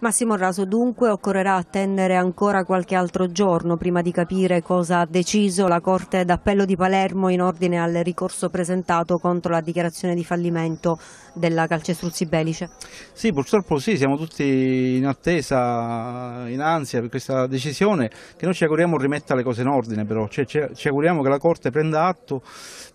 Massimo Raso dunque occorrerà attendere ancora qualche altro giorno prima di capire cosa ha deciso la Corte d'Appello di Palermo in ordine al ricorso presentato contro la dichiarazione di fallimento della calcestruzzi Belice. Sì, purtroppo sì, siamo tutti in attesa, in ansia per questa decisione che noi ci auguriamo rimetta le cose in ordine però, cioè, ci auguriamo che la Corte prenda atto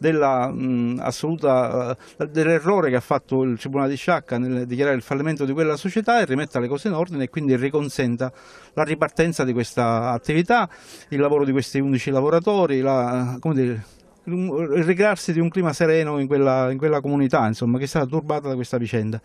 eh, dell'errore che ha fatto il Tribunale di Sciacca nel dichiarare il fallimento di quella società e rimetta le cose in ordine ordine e quindi riconsenta la ripartenza di questa attività, il lavoro di questi 11 lavoratori, la, dire, il ricrearsi di un clima sereno in quella, in quella comunità insomma, che è stata turbata da questa vicenda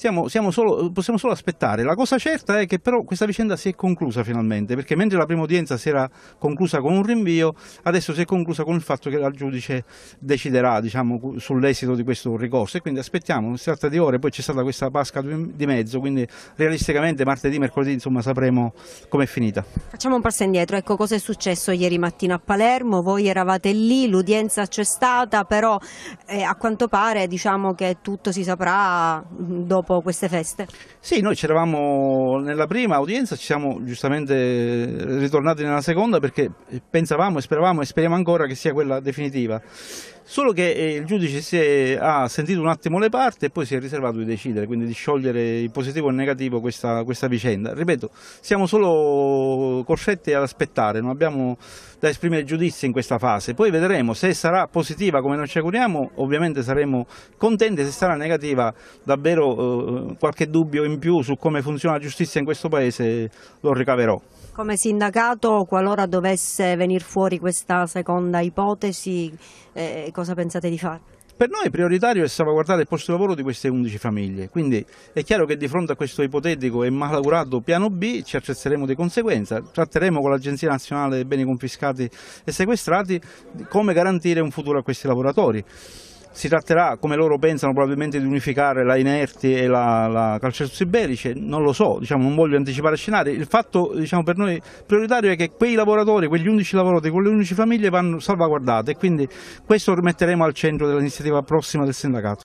siamo, siamo solo, possiamo solo aspettare. La cosa certa è che però questa vicenda si è conclusa finalmente, perché mentre la prima udienza si era conclusa con un rinvio, adesso si è conclusa con il fatto che il giudice deciderà diciamo, sull'esito di questo ricorso e quindi aspettiamo, non si tratta di ore, poi c'è stata questa Pasca di mezzo, quindi realisticamente martedì, mercoledì insomma sapremo com'è finita. Facciamo un passo indietro, ecco cosa è successo ieri mattina a Palermo, voi eravate lì, l'udienza c'è stata, però eh, a quanto pare diciamo che tutto si saprà mm, dopo dopo queste feste? Sì, noi c'eravamo nella prima udienza, ci siamo giustamente ritornati nella seconda perché pensavamo e speravamo e speriamo ancora che sia quella definitiva solo che eh, il giudice è, ha sentito un attimo le parti e poi si è riservato di decidere, quindi di sciogliere in positivo e in negativo questa, questa vicenda. Ripeto, siamo solo coscetti ad aspettare, non abbiamo da esprimere giudizi in questa fase, poi vedremo se sarà positiva come noi ci auguriamo, ovviamente saremo contenti, se sarà negativa davvero eh, qualche dubbio in più su come funziona la giustizia in questo Paese lo ricaverò. Come sindacato, qualora dovesse venire fuori questa seconda ipotesi, eh, cosa pensate di fare? Per noi prioritario è salvaguardare il posto di lavoro di queste 11 famiglie, quindi è chiaro che di fronte a questo ipotetico e malaugurato piano B ci attrezzeremo di conseguenza, tratteremo con l'Agenzia Nazionale dei Beni Confiscati e Sequestrati come garantire un futuro a questi lavoratori. Si tratterà, come loro pensano, probabilmente di unificare la Inerti e la, la Calcetus Iberice, non lo so, diciamo, non voglio anticipare scenari. Il fatto diciamo, per noi prioritario è che quei lavoratori, quegli 11 lavoratori, quelle 11 famiglie vanno salvaguardate e quindi questo rimetteremo al centro dell'iniziativa prossima del sindacato.